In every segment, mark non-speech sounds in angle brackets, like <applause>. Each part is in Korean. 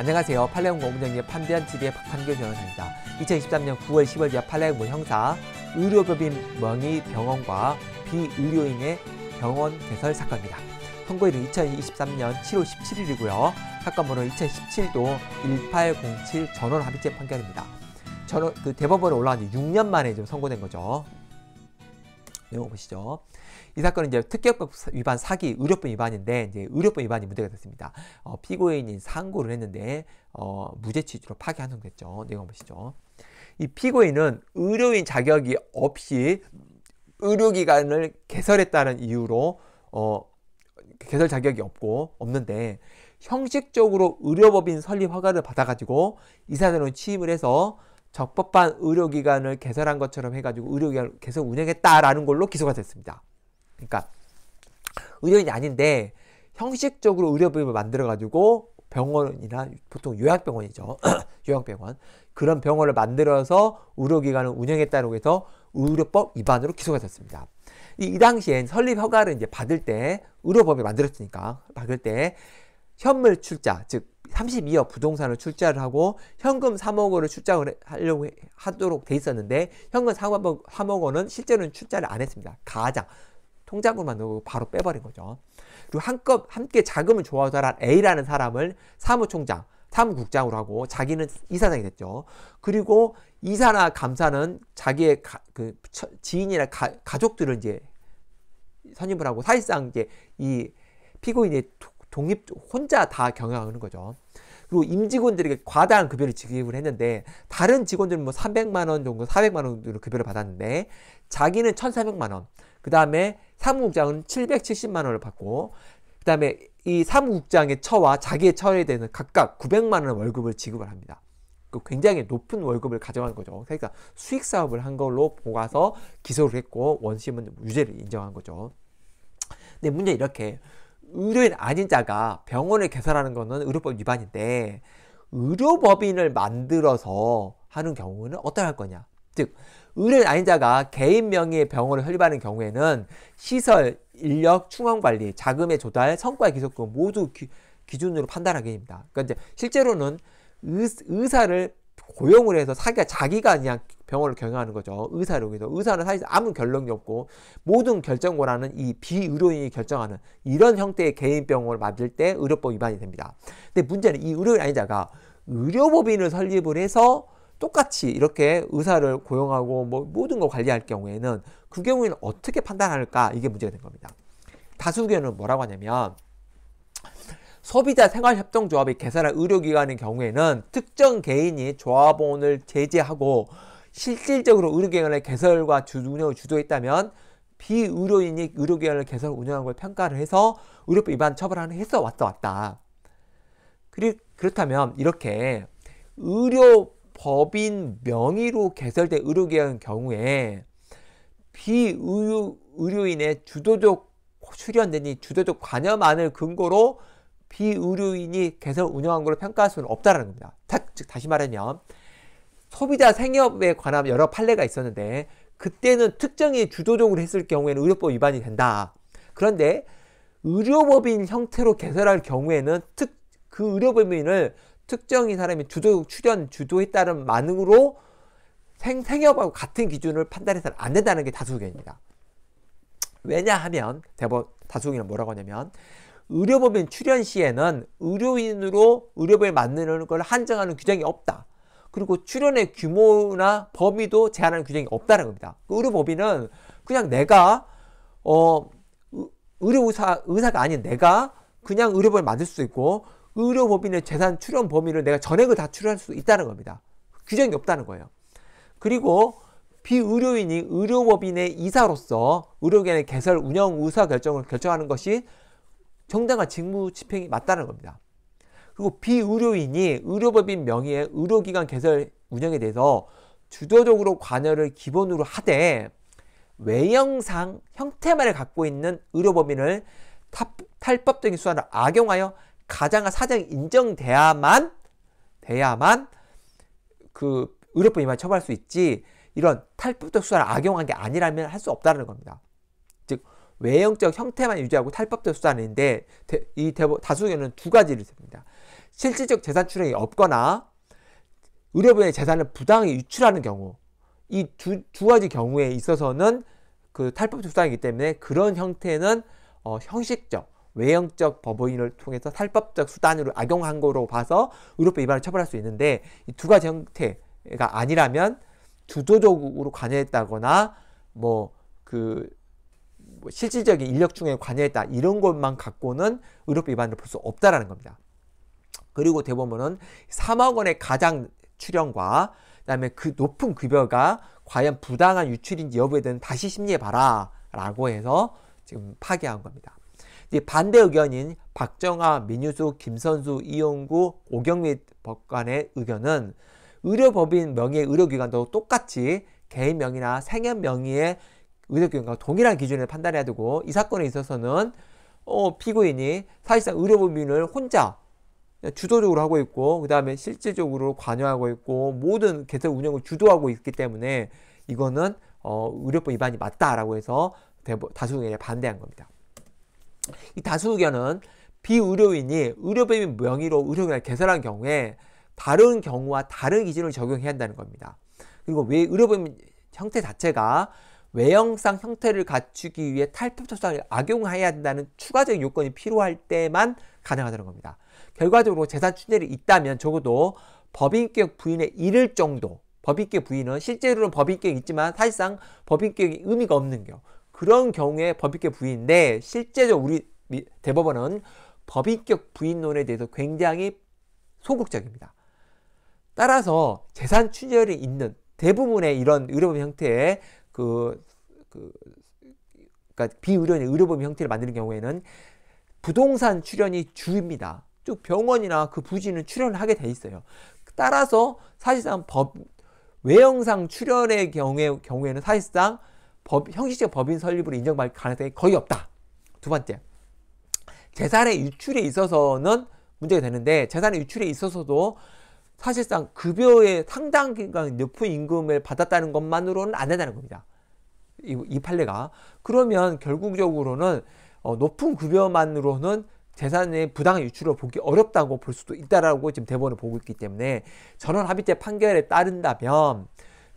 안녕하세요. 팔레옹 공부장의 판대한 TV의 박판규 변호사입니다. 2023년 9월 10월 지하 팔레옹 형사 의료법인 명의 병원과 비의료인의 병원 개설 사건입니다. 선고일은 2023년 7월 17일이고요. 사건 번호는 2017도 1807 전원 합의체 판결입니다. 전원 그 대법원에 올라왔는데 6년 만에 좀 선고된 거죠. 내용 보시죠. 이 사건은 이제 특기법 위반 사기, 의료법 위반인데 이제 의료법 위반이 문제가 됐습니다. 어, 피고인이 상고를 했는데 어, 무죄 취지로 파기 한정됐죠. 내용 보시죠. 이 피고인은 의료인 자격이 없이 의료기관을 개설했다는 이유로 어, 개설 자격이 없고 없는데 형식적으로 의료법인 설립 허가를 받아가지고 이사장로 취임을 해서 적법한 의료기관을 개설한 것처럼 해가지고 의료기관을 계속 운영했다라는 걸로 기소가 됐습니다. 그러니까 의료인이 아닌데 형식적으로 의료법을 만들어가지고 병원이나 보통 요양병원이죠. <clears throat> 요양병원. 그런 병원을 만들어서 의료기관을 운영했다고 해서 의료법 위반으로 기소가 됐습니다. 이, 이 당시엔 설립 허가를 이제 받을 때 의료법이 만들었으니까 받을 때 현물 출자 즉 32억 부동산을 출자를 하고 현금 3억 원을 출자를 하려고 하도록 돼 있었는데 현금 3억, 원은 실제로는 출자를 안 했습니다. 가장 통장으로만 넣고 바로 빼버린 거죠. 그리고 한껏 함께 자금을 조화달한 A라는 사람을 사무총장, 사무국장으로 하고 자기는 이사장이 됐죠. 그리고 이사나 감사는 자기의 가, 그 지인이나 가, 족들을 이제 선임을 하고 사실상 이제 이 피고인이 독립 혼자 다 경영하는 거죠. 그리고 임직원들에게 과다한 급여를 지급을 했는데 다른 직원들은 뭐 300만 원 정도, 400만 원 정도 급여를 받았는데 자기는 1,400만 원. 그다음에 사무국장은 770만 원을 받고 그다음에 이 사무국장의 처와 자기의 처에 대해서 각각 900만 원의 월급을 지급을 합니다. 그 굉장히 높은 월급을 가져간 거죠. 그러니까 수익 사업을 한 걸로 보아서 기소를 했고 원심은 유죄를 인정한 거죠. 근데 문제 이렇게 의료인 아닌 자가 병원을 개설하는 것은 의료법 위반인데 의료법인을 만들어서 하는 경우는 어떨할 거냐 즉 의료인 아닌 자가 개인 명의의 병원을 설립하는 경우에는 시설, 인력, 충원관리, 자금의 조달, 성과의 기속금 모두 기, 준으로 판단하게 됩니다. 그러니까 이제 실제로는 의, 의사를 고용을 해서 자기가 자기가 그냥 병원을 경영하는 거죠. 의사를 여기서. 의사는 사실 아무 결력이 없고 모든 결정권하는 이 비의료인이 결정하는 이런 형태의 개인 병원을 만들 때 의료법 위반이 됩니다. 근데 문제는 이 의료인 아니자가 의료법인을 설립을 해서 똑같이 이렇게 의사를 고용하고 뭐 모든 걸 관리할 경우에는 그 경우에는 어떻게 판단할까 이게 문제가 된 겁니다. 다수 견은 뭐라고 하냐면 소비자 생활협동조합이 개설한 의료기관의 경우에는 특정 개인이 조합원을 제재하고 실질적으로 의료기관의 개설과 운영을 주도했다면 비의료인이 의료기관을 개설 운영한 걸 평가를 해서 의료법 위반 처벌하는 해서 왔다 왔다. 그리, 그렇다면 이렇게 의료법인 명의로 개설된 의료기관 경우에 비의료인의 비의료, 주도적 출연된 이 주도적 관여만을 근거로 비의료인이 개설 운영한 걸로 평가할 수는 없다라는 겁니다. 다, 즉 다시 말하면 소비자 생협에 관한 여러 판례가 있었는데 그때는 특정이 주도적으로 했을 경우에는 의료법 위반이 된다. 그런데 의료법인 형태로 개설할 경우에는 특, 그 의료법인을 특정인 사람이 주도, 출연, 주도했다는 만으로 생, 생협하고 같은 기준을 판단해서는 안 된다는 게 다수 의견입니다. 왜냐하면 대법 다수 의견은 뭐라고 하냐면 의료법인 출연 시에는 의료인으로 의료법만드는걸 한정하는 규정이 없다. 그리고 출연의 규모나 범위도 제한하는 규정이 없다는 겁니다. 그 의료법인은 그냥 내가 어 의료의사 의사가 아닌 내가 그냥 의료법인 만들 수도 있고 의료법인의 재산 출연 범위를 내가 전액을 다 출연할 수 있다는 겁니다. 규정이 없다는 거예요. 그리고 비의료인이 의료법인의 이사로서 의료계의 개설 운영 의사 결정을 결정하는 것이 정당한 직무 집행이 맞다는 겁니다. 그리고 비의료인이 의료법인 명의의 의료기관 개설 운영에 대해서 주도적으로 관여를 기본으로 하되 외형상 형태만을 갖고 있는 의료법인을 탈법적인 수단을 악용하여 가장한 사정 인정돼야만 돼야만 그 의료법인만 처벌할 수 있지 이런 탈법적 수단을 악용한 게 아니라면 할 수 없다는 겁니다. 즉 외형적 형태만 유지하고 탈법적 수단인데 이 대부, 다수 의견은 두 가지를 씁니다. 실질적 재산 출액이 없거나 의료부의 재산을 부당히 유출하는 경우 이 두 두 가지 경우에 있어서는 그 탈법 조상이기 때문에 그런 형태는 어, 형식적 외형적 법인을 통해서 탈법적 수단으로 악용한 거로 봐서 의료법 위반을 처벌할 수 있는데 이 두 가지 형태가 아니라면 주도적으로 관여했다거나 뭐그 뭐 실질적인 인력 중에 관여했다 이런 것만 갖고는 의료법 위반을 볼 수 없다라는 겁니다. 그리고 대법원은 3억 원의 가장 출연과 그다음에 그 높은 급여가 과연 부당한 유출인지 여부에 대한 다시 심리해 봐라 라고 해서 지금 파기한 겁니다. 이제 반대 의견인 박정아, 민유수, 김선수, 이용구, 오경미 법관의 의견은 의료법인 명의 의료기관도 똑같이 개인 명의나 생연 명의의 의료기관과 동일한 기준을 판단해야 되고 이 사건에 있어서는 어, 피고인이 사실상 의료법인을 혼자 주도적으로 하고 있고 그 다음에 실질적으로 관여하고 있고 모든 개설 운영을 주도하고 있기 때문에 이거는 어, 의료법 위반이 맞다라고 해서 다수 의견에 반대한 겁니다. 이 다수 의견은 비의료인이 의료법인 명의로 의료기관을 개설한 경우에 다른 경우와 다른 기준을 적용해야 한다는 겁니다. 그리고 왜의료법 형태 자체가 외형상 형태를 갖추기 위해 탈법 조항을 악용해야 한다는 추가적인 요건이 필요할 때만 가능하다는 겁니다. 결과적으로 재산 추대이 있다면 적어도 법인격 부인에 이를 정도 법인격 부인은 실제로는 법인격이 있지만 사실상 법인격이 의미가 없는 경우 그런 경우에 법인격 부인인데 실제적 우리 대법원은 법인격 부인론에 대해서 굉장히 소극적입니다. 따라서 재산 추절이 있는 대부분의 이런 의료법 형태의 그, 그, 그러니까 비의료인 의료법 형태를 만드는 경우에는 부동산 출연이 주입니다. 쭉 병원이나 그 부지는 출연을 하게 돼 있어요. 따라서 사실상 법 외형상 출연의 경우에, 경우에는 사실상 법, 형식적 법인 설립으로 인정받을 가능성이 거의 없다. 두 번째, 재산의 유출에 있어서는 문제가 되는데 재산의 유출에 있어서도 사실상 급여의 상당 기간 높은 임금을 받았다는 것만으로는 안 된다는 겁니다. 이, 이 판례가 그러면 결국적으로는 어, 높은 급여만으로는 재산의 부당한 유출을 보기 어렵다고 볼 수도 있다라고 지금 대본을 보고 있기 때문에 전원 합의제 판결에 따른다면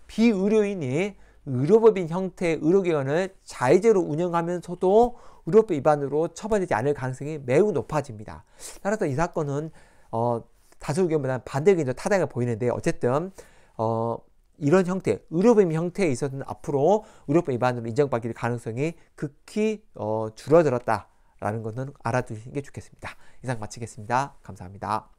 비의료인이 의료법인 형태의 의료기관을 자의제로 운영하면서도 의료법 위반으로 처벌되지 않을 가능성이 매우 높아집니다. 따라서 이 사건은 어, 다수 의견보다는 반대 의견이 타당해 보이는데 어쨌든 어, 이런 형태, 의료보험 형태에 있어서는 앞으로 의료보험 위반으로 인정받길 가능성이 극히 어, 줄어들었다라는 것은 알아두시는 게 좋겠습니다. 이상 마치겠습니다. 감사합니다.